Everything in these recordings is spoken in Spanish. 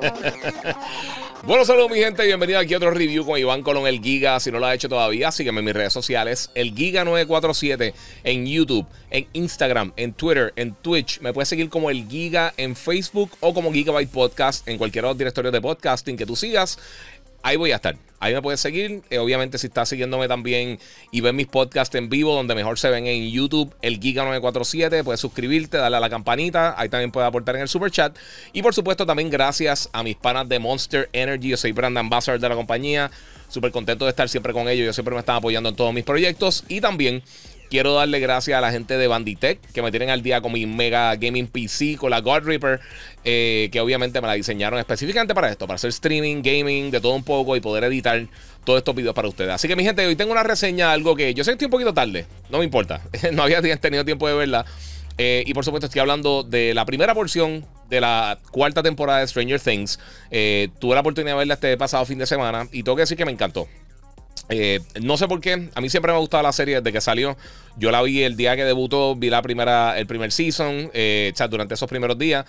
bueno, saludos mi gente, bienvenido aquí a otro review con Iván Colón, el Giga. Si no lo has hecho todavía, sígueme en mis redes sociales, el Giga947 en YouTube, en Instagram, en Twitter, en Twitch. Me puedes seguir como el Giga en Facebook o como Gigabyte Podcast en cualquier otro directorio de podcasting que tú sigas ahí voy a estar. Ahí me puedes seguir. Eh, obviamente, si estás siguiéndome también y ves mis podcasts en vivo, donde mejor se ven en YouTube, el Giga947, puedes suscribirte, darle a la campanita. Ahí también puedes aportar en el super chat. Y por supuesto, también gracias a mis panas de Monster Energy. Yo soy Brandon Bassard de la compañía. Súper contento de estar siempre con ellos. Yo siempre me están apoyando en todos mis proyectos. Y también Quiero darle gracias a la gente de Banditech que me tienen al día con mi mega gaming PC, con la God Reaper, eh, que obviamente me la diseñaron específicamente para esto, para hacer streaming, gaming, de todo un poco y poder editar todos estos videos para ustedes. Así que mi gente, hoy tengo una reseña, algo que yo sé que estoy un poquito tarde, no me importa, no había tenido tiempo de verla. Eh, y por supuesto estoy hablando de la primera porción de la cuarta temporada de Stranger Things. Eh, tuve la oportunidad de verla este pasado fin de semana y tengo que decir que me encantó. Eh, no sé por qué, a mí siempre me ha gustado la serie desde que salió. Yo la vi el día que debutó, vi la primera, el primer season, eh, durante esos primeros días.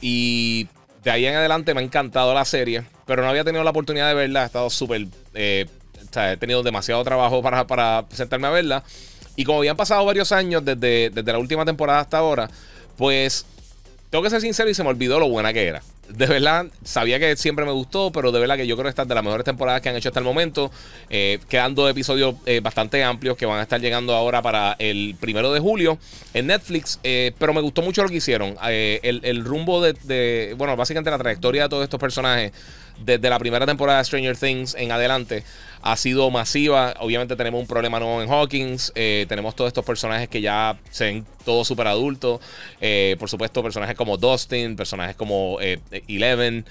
Y de ahí en adelante me ha encantado la serie, pero no había tenido la oportunidad de verla. He estado súper. Eh, he tenido demasiado trabajo para, para, sentarme a verla. Y como habían pasado varios años desde, desde la última temporada hasta ahora, pues tengo que ser sincero y se me olvidó lo buena que era. De verdad, sabía que siempre me gustó, pero de verdad que yo creo que esta es de las mejores temporadas que han hecho hasta el momento. Eh, quedan dos episodios eh, bastante amplios que van a estar llegando ahora para el primero de julio en Netflix. Eh, pero me gustó mucho lo que hicieron. El, rumbo de, bueno, básicamente la trayectoria de todos estos personajes desde la primera temporada de Stranger Things en adelante ha sido masiva. Obviamente tenemos un problema nuevo en Hawkins. Eh, tenemos todos estos personajes que ya se ven todos súper adultos. Eh, por supuesto, personajes como Dustin, personajes como eh, Eleven,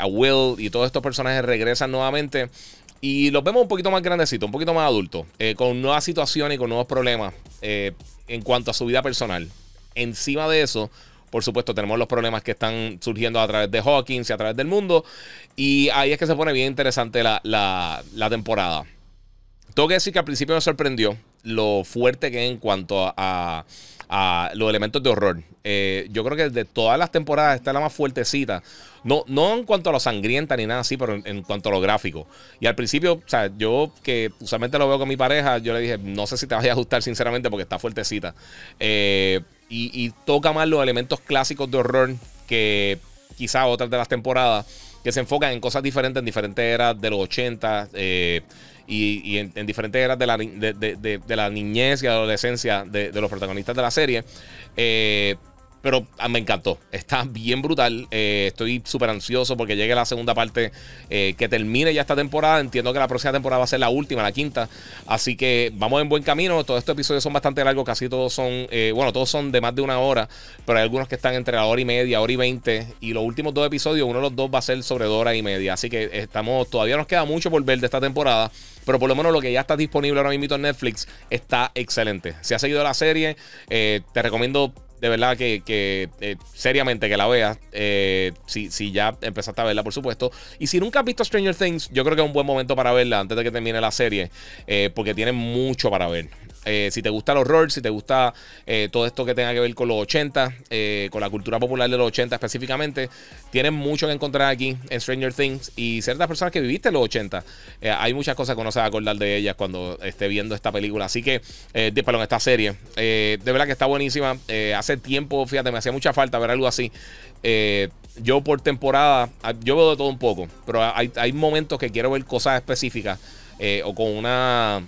a Will y todos estos personajes regresan nuevamente. Y los vemos un poquito más grandecitos, un poquito más adultos, con nuevas situaciones y con nuevos problemas en cuanto a su vida personal. Encima de eso, por supuesto, tenemos los problemas que están surgiendo a través de Hawkins y a través del mundo. Y ahí es que se pone bien interesante la, temporada. Tengo que decir que al principio me sorprendió lo fuerte que es en cuanto a, los elementos de horror. Eh, yo creo que de todas las temporadas está la más fuertecita. No, no en cuanto a lo sangrienta ni nada así, pero en, cuanto a lo gráfico. Y al principio, o sea, yo que usualmente lo veo con mi pareja, yo le dije, no sé si te vas a ajustar sinceramente porque está fuertecita. Eh, y, y toca más los elementos clásicos de horror que quizá otras de las temporadas que se enfocan en cosas diferentes en diferentes eras de los 80 eh, y, en, diferentes eras de la, de, la niñez y adolescencia de, los protagonistas de la serie. Eh, pero ah, me encantó. Está bien brutal. Eh, estoy súper ansioso porque llegue la segunda parte eh, que termine ya esta temporada. Entiendo que la próxima temporada va a ser la última, la quinta. Así que vamos en buen camino. Todos estos episodios son bastante largos. Casi todos son, eh, bueno, todos son de más de una hora. Pero hay algunos que están entre la hora y media, hora y veinte. Y los últimos dos episodios, uno de los dos va a ser sobre dos horas y media. Así que estamos, todavía nos queda mucho por ver de esta temporada pero por lo menos lo que ya está disponible ahora mismo en Netflix está excelente. Si has seguido la serie, te recomiendo de verdad que, eh, seriamente que la veas. Eh, si, ya empezaste a verla, por supuesto. Y si nunca has visto Stranger Things, yo creo que es un buen momento para verla antes de que termine la serie. Eh, porque tiene mucho para ver. Eh, si te gusta el horror, si te gusta eh, todo esto que tenga que ver con los 80, eh, con la cultura popular de los 80 específicamente, Tienes mucho que encontrar aquí en Stranger Things y ciertas personas que viviste en los 80, hay muchas cosas que no se va a acordar de ellas cuando esté viendo esta película. Así que, de, perdón, esta serie, de verdad que está buenísima. hace tiempo, fíjate, me hacía mucha falta ver algo así. yo por temporada, ah, yo veo de todo un poco, pero hay momentos que quiero ver cosas específicas o con una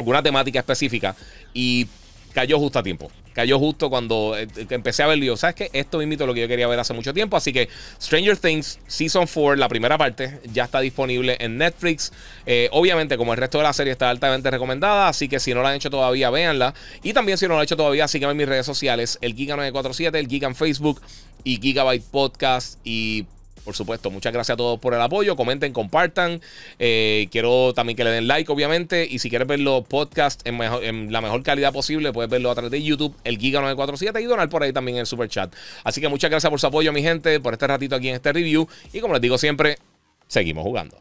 alguna temática específica y cayó justo a tiempo. Cayó justo cuando eh, empecé a ver video. ¿sabes qué? Esto me invito a lo que yo quería ver hace mucho tiempo. Así que Stranger Things Season 4, la primera parte, ya está disponible en Netflix. Eh, obviamente, como el resto de la serie está altamente recomendada, así que si no la han hecho todavía, véanla. Y también si no lo han hecho todavía, síganme en mis redes sociales, el Giga947, el Giga Facebook y Gigabyte Podcast y por supuesto, muchas gracias a todos por el apoyo. Comenten, compartan. Eh, quiero también que le den like, obviamente. Y si quieres ver los podcasts en, en la mejor calidad posible, puedes verlo a través de YouTube, el Giga947 y donar por ahí también en el super chat. Así que muchas gracias por su apoyo, mi gente, por este ratito aquí en este review. Y como les digo siempre, seguimos jugando.